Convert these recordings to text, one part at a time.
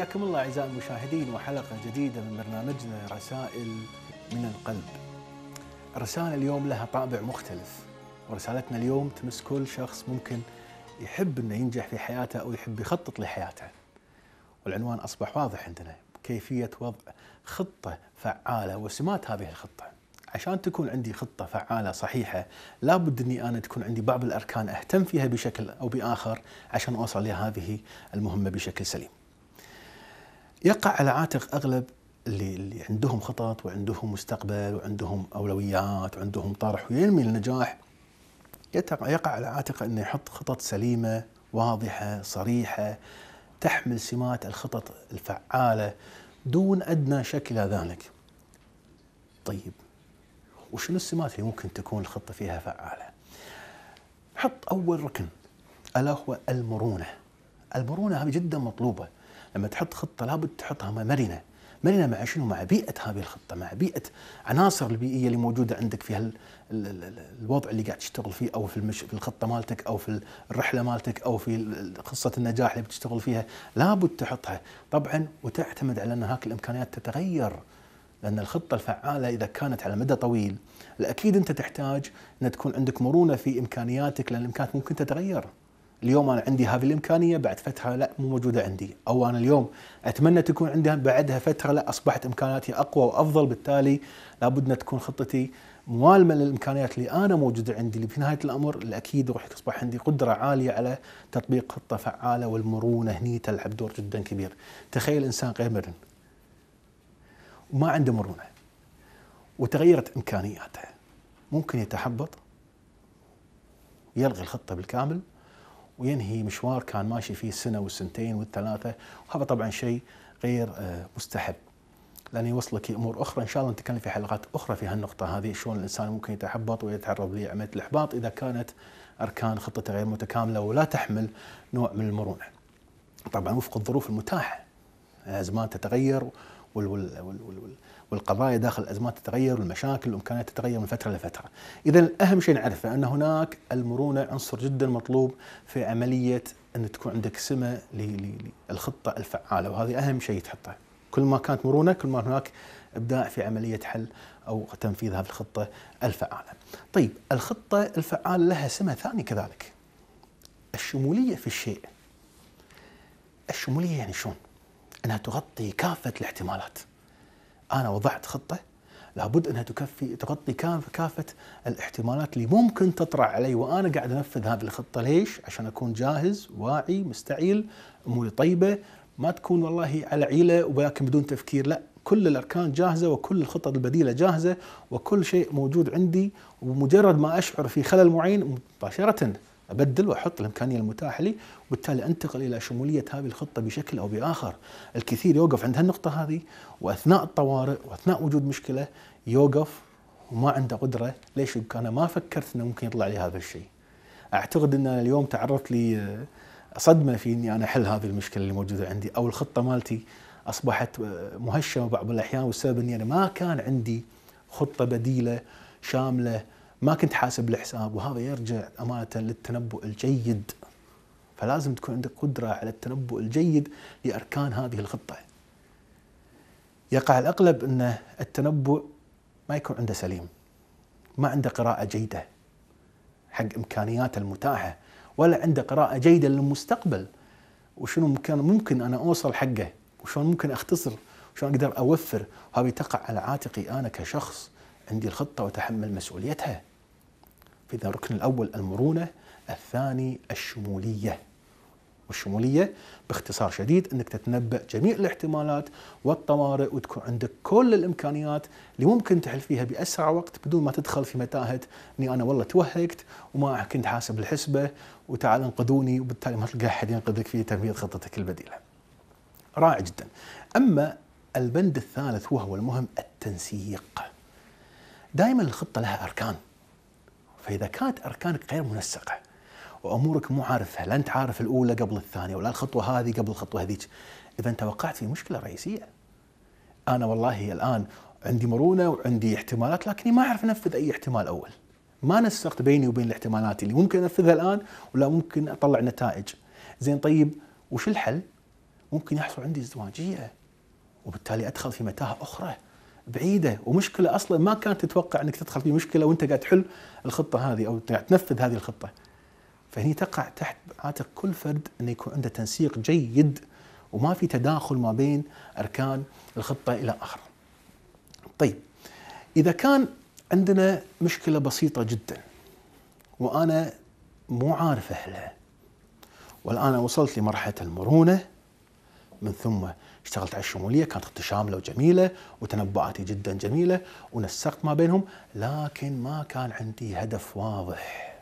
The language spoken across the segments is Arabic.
حياكم الله اعزائي المشاهدين وحلقه جديده من برنامجنا رسائل من القلب. الرساله اليوم لها طابع مختلف ورسالتنا اليوم تمس كل شخص ممكن يحب انه ينجح في حياته او يحب يخطط لحياته. والعنوان اصبح واضح عندنا كيفية وضع خطة فعالة وسمات هذه الخطة. عشان تكون عندي خطة فعالة صحيحة لابد اني انا تكون عندي بعض الاركان اهتم فيها بشكل او باخر عشان اوصل لهذه المهمة بشكل سليم. يقع على عاتق اغلب اللي, اللي عندهم خطط وعندهم مستقبل وعندهم اولويات وعندهم طرح وينمي النجاح يقع على عاتقه انه يحط خطط سليمه واضحه صريحه تحمل سمات الخطط الفعاله دون ادنى شك الى ذلك. طيب وشنو السمات اللي ممكن تكون الخطه فيها فعاله؟ حط اول ركن الا هو المرونه. المرونه هذه جدا مطلوبه. لما تحط خطه لابد تحطها مرنه مرنه مع شنو مع بيئه هذه الخطه مع بيئه عناصر البيئيه اللي موجوده عندك في الوضع اللي قاعد تشتغل فيه او في, المش... في الخطه مالتك او في الرحله مالتك او في قصه النجاح اللي بتشتغل فيها لابد تحطها طبعا وتعتمد على ان هاك الامكانيات تتغير لان الخطه الفعاله اذا كانت على مدى طويل الاكيد انت تحتاج ان تكون عندك مرونه في امكانياتك لان الامكانيات ممكن تتغير اليوم انا عندي هذه الامكانيه بعد فتره لا مو موجوده عندي او انا اليوم اتمنى تكون عندها بعدها فتره لا اصبحت امكانياتي اقوى وافضل بالتالي لابد ان تكون خطتي موالمه للامكانيات اللي انا موجوده عندي اللي في نهايه الامر الاكيد راح تصبح عندي قدره عاليه على تطبيق خطه فعاله والمرونه هني تلعب دور جدا كبير تخيل انسان غير مرن وما عنده مرونه وتغيرت امكانياته ممكن يتحبط يلغي الخطه بالكامل وينهي مشوار كان ماشي فيه السنه والسنتين والثلاثه وهذا طبعا شيء غير آه، مستحب لان يوصلك امور اخرى ان شاء الله نتكلم في حلقات اخرى في هالنقطه هذه شلون الانسان ممكن يتحبط ويتعرض لعمليه الاحباط اذا كانت اركان خطته غير متكامله ولا تحمل نوع من المرونه. طبعا وفق الظروف المتاحه الازمان آه، تتغير وال وال وال وال والقضايا داخل الازمات تتغير والمشاكل والامكانيات تتغير من فتره لفتره. اذا اهم شيء نعرفه ان هناك المرونه عنصر جدا مطلوب في عمليه ان تكون عندك سمه للخطه الفعاله وهذه اهم شيء تحطه. كل ما كانت مرونه كل ما هناك ابداع في عمليه حل او تنفيذ هذه الخطه الفعاله. طيب الخطه الفعاله لها سمه ثانيه كذلك. الشموليه في الشيء. الشموليه يعني شلون؟ انها تغطي كافه الاحتمالات. انا وضعت خطه لابد انها تكفي تغطي كافه الاحتمالات اللي ممكن تطرا علي وانا قاعد انفذ هذه الخطه ليش؟ عشان اكون جاهز واعي مستعيل اموري طيبه ما تكون والله على عيله ولكن بدون تفكير لا كل الاركان جاهزه وكل الخطط البديله جاهزه وكل شيء موجود عندي ومجرد ما اشعر في خلل معين مباشره ابدل واحط الامكانيه المتاحه لي وبالتالي انتقل الى شموليه هذه الخطه بشكل او باخر الكثير يوقف عند هالنقطه هذه واثناء الطوارئ واثناء وجود مشكله يوقف وما عنده قدره ليش انا ما فكرت انه ممكن يطلع لي هذا الشيء اعتقد ان اليوم تعرضت لي آه، صدمه في اني انا احل هذه المشكله اللي موجوده عندي او الخطه مالتي اصبحت آه، مهشمه بعض الاحيان والسبب اني انا ما كان عندي خطه بديله شامله ما كنت حاسب الحساب وهذا يرجع امانه للتنبؤ الجيد فلازم تكون عندك قدره على التنبؤ الجيد لاركان هذه الخطه. يقع الاغلب ان التنبؤ ما يكون عنده سليم. ما عنده قراءه جيده حق امكانياته المتاحه ولا عنده قراءه جيده للمستقبل وشنو ممكن ممكن انا اوصل حقه وشلون ممكن اختصر وشلون اقدر اوفر وهذه تقع على عاتقي انا كشخص عندي الخطه واتحمل مسؤوليتها. فإذا الركن الأول المرونة الثاني الشمولية والشمولية باختصار شديد أنك تتنبأ جميع الاحتمالات والطوارئ وتكون عندك كل الإمكانيات اللي ممكن تحل فيها بأسرع وقت بدون ما تدخل في متاهة أني أنا والله توهقت وما كنت حاسب الحسبة وتعال انقذوني وبالتالي ما تلقى أحد ينقذك في تنفيذ خطتك البديلة رائع جدا أما البند الثالث وهو المهم التنسيق دائما الخطة لها أركان فإذا كانت أركانك غير منسقة وأمورك مو عارفها لا أنت عارف الأولى قبل الثانية ولا الخطوة هذه قبل الخطوة هذيك إذا أنت وقعت في مشكلة رئيسية أنا والله الآن عندي مرونة وعندي احتمالات لكني ما أعرف أنفذ أي احتمال أول ما نسقت بيني وبين الاحتمالات اللي ممكن أنفذها الآن ولا ممكن أطلع نتائج زين طيب وش الحل؟ ممكن يحصل عندي ازدواجية وبالتالي أدخل في متاهة أخرى بعيده ومشكله اصلا ما كانت تتوقع انك تدخل في مشكله وانت قاعد تحل الخطه هذه او قاعد تنفذ هذه الخطه. فهني تقع تحت عاتق كل فرد انه يكون عنده تنسيق جيد وما في تداخل ما بين اركان الخطه الى اخره. طيب اذا كان عندنا مشكله بسيطه جدا وانا مو عارف اهلها والان وصلت لمرحله المرونه من ثم اشتغلت على الشموليه كانت خطه شامله وجميله وتنبؤاتي جدا جميله ونسقت ما بينهم لكن ما كان عندي هدف واضح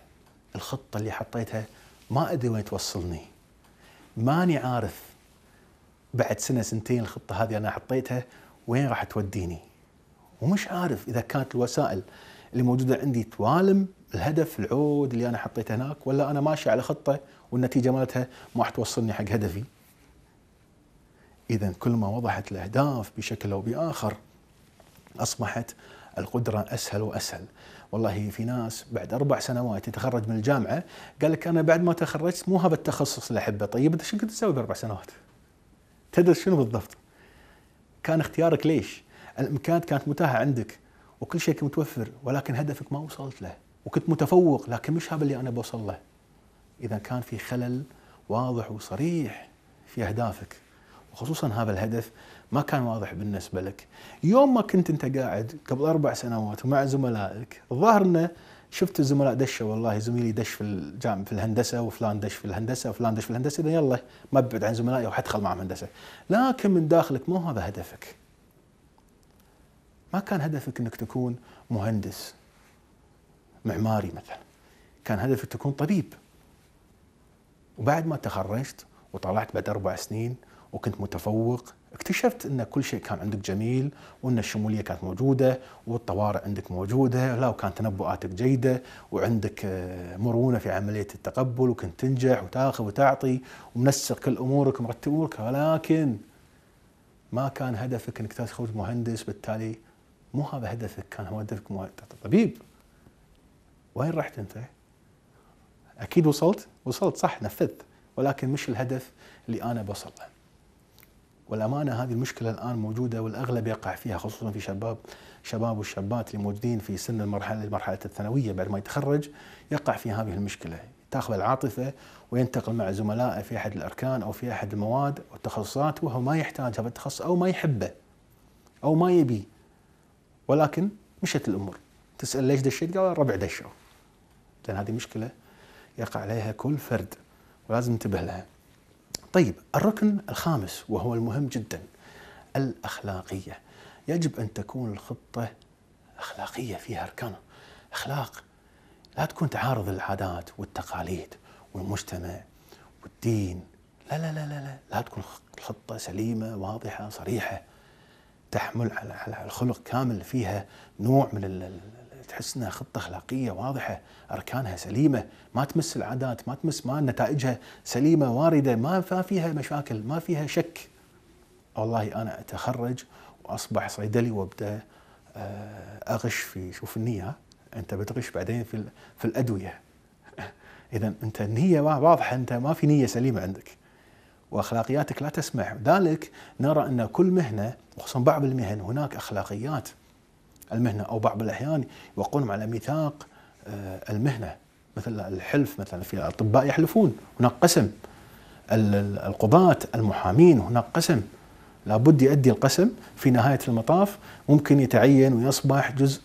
الخطه اللي حطيتها ما ادري وين توصلني ماني عارف بعد سنه سنتين الخطه هذه انا حطيتها وين راح توديني ومش عارف اذا كانت الوسائل اللي موجوده عندي توالم الهدف العود اللي انا حطيته هناك ولا انا ماشي على خطه والنتيجه مالتها ما راح توصلني حق هدفي إذا كل ما وضحت الأهداف بشكل أو بآخر أصبحت القدرة أسهل وأسهل والله في ناس بعد أربع سنوات يتخرج من الجامعة قال لك أنا بعد ما تخرجت مو هذا التخصص اللي أحبه طيب أنت شو كنت تسوي بأربع سنوات تدرس شنو بالضبط كان اختيارك ليش الإمكانات كانت متاحة عندك وكل شيء متوفر ولكن هدفك ما وصلت له وكنت متفوق لكن مش هذا اللي أنا بوصل له إذا كان في خلل واضح وصريح في أهدافك خصوصا هذا الهدف ما كان واضح بالنسبة لك يوم ما كنت أنت قاعد قبل أربع سنوات ومع زملائك الظاهر أنه شفت الزملاء دشوا والله زميلي دش في الجامعة في الهندسة وفلان دش في الهندسة وفلان دش في الهندسة إذا يلا ما ببعد عن زملائي وحدخل معهم هندسة لكن من داخلك مو هذا هدفك ما كان هدفك أنك تكون مهندس معماري مثلا كان هدفك تكون طبيب وبعد ما تخرجت وطلعت بعد أربع سنين وكنت متفوق اكتشفت ان كل شيء كان عندك جميل وان الشموليه كانت موجوده والطوارئ عندك موجوده لا وكان تنبؤاتك جيده وعندك آه، مرونه في عمليه التقبل وكنت تنجح وتاخذ وتعطي ومنسق كل امورك ومرتب امورك ولكن ما كان هدفك انك تخرج مهندس بالتالي مو هذا هدفك كان هدفك طبيب وين رحت انت؟ اكيد وصلت وصلت صح نفذت ولكن مش الهدف اللي انا بوصل له والامانه هذه المشكله الان موجوده والاغلب يقع فيها خصوصا في شباب شباب والشابات اللي موجودين في سن المرحله مرحله الثانويه بعد ما يتخرج يقع في هذه المشكله تاخذ العاطفه وينتقل مع زملائه في احد الاركان او في احد المواد والتخصصات وهو ما يحتاج هذا التخصص او ما يحبه او ما يبيه ولكن مشت الامور تسال ليش دشيت؟ قال الربع دشوا لان هذه مشكله يقع عليها كل فرد ولازم ننتبه لها طيب الركن الخامس وهو المهم جدا الاخلاقيه يجب ان تكون الخطه اخلاقيه فيها اركان اخلاق لا تكون تعارض العادات والتقاليد والمجتمع والدين لا لا لا لا لا, لا تكون الخطه سليمه واضحه صريحه تحمل على الخلق كامل فيها نوع من تحس انها خطه اخلاقيه واضحه اركانها سليمه ما تمس العادات ما تمس ما نتائجها سليمه وارده ما فيها مشاكل ما فيها شك والله انا اتخرج واصبح صيدلي وابدا آه، اغش في شوف النيه انت بتغش بعدين في في الادويه اذا انت النيه واضحه انت ما في نيه سليمه عندك واخلاقياتك لا تسمح ذلك نرى ان كل مهنه وخصوصا بعض المهن هناك اخلاقيات المهنه او بعض الاحيان يوقعون على ميثاق آه، المهنه مثل الحلف مثلا في الاطباء يحلفون هناك قسم القضاة المحامين هناك قسم لابد يؤدي القسم في نهايه المطاف ممكن يتعين ويصبح جزء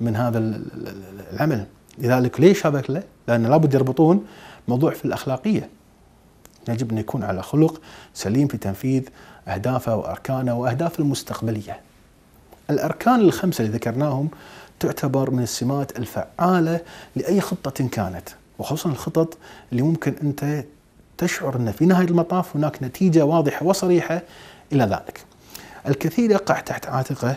من هذا العمل لذلك ليش هذا كله؟ لان لابد يربطون موضوع في الاخلاقيه يجب ان يكون على خلق سليم في تنفيذ اهدافه واركانه واهدافه المستقبليه الأركان الخمسة اللي ذكرناهم تعتبر من السمات الفعالة لأي خطة كانت وخصوصا الخطط اللي ممكن أنت تشعر أن في نهاية المطاف هناك نتيجة واضحة وصريحة إلى ذلك الكثير يقع تحت عاتقه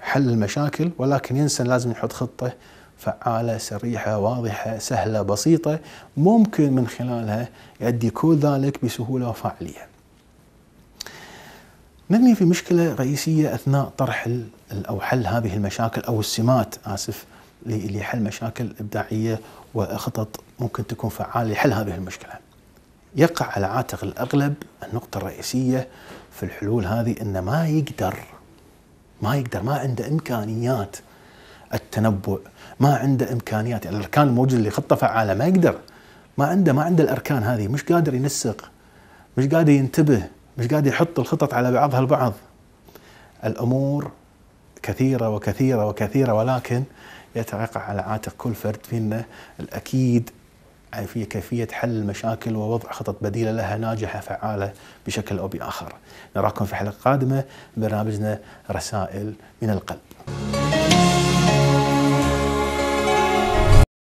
حل المشاكل ولكن ينسى لازم يحط خطة فعالة سريحة واضحة سهلة بسيطة ممكن من خلالها يؤدي كل ذلك بسهولة وفاعلية نرمي في مشكلة رئيسية أثناء طرح أو حل هذه المشاكل أو السمات آسف لحل مشاكل إبداعية وخطط ممكن تكون فعالة لحل هذه المشكلة يقع على عاتق الأغلب النقطة الرئيسية في الحلول هذه أنه ما يقدر ما يقدر ما عنده إمكانيات التنبؤ ما عنده إمكانيات يعني الأركان الموجودة اللي خطة فعالة ما يقدر ما عنده ما عنده الأركان هذه مش قادر ينسق مش قادر ينتبه مش قاعد يحط الخطط على بعضها البعض الأمور كثيرة وكثيرة وكثيرة ولكن يتوقع على عاتق كل فرد فينا الأكيد في كيفية حل المشاكل ووضع خطط بديلة لها ناجحة فعالة بشكل أو بآخر نراكم في حلقة قادمة برنامجنا رسائل من القلب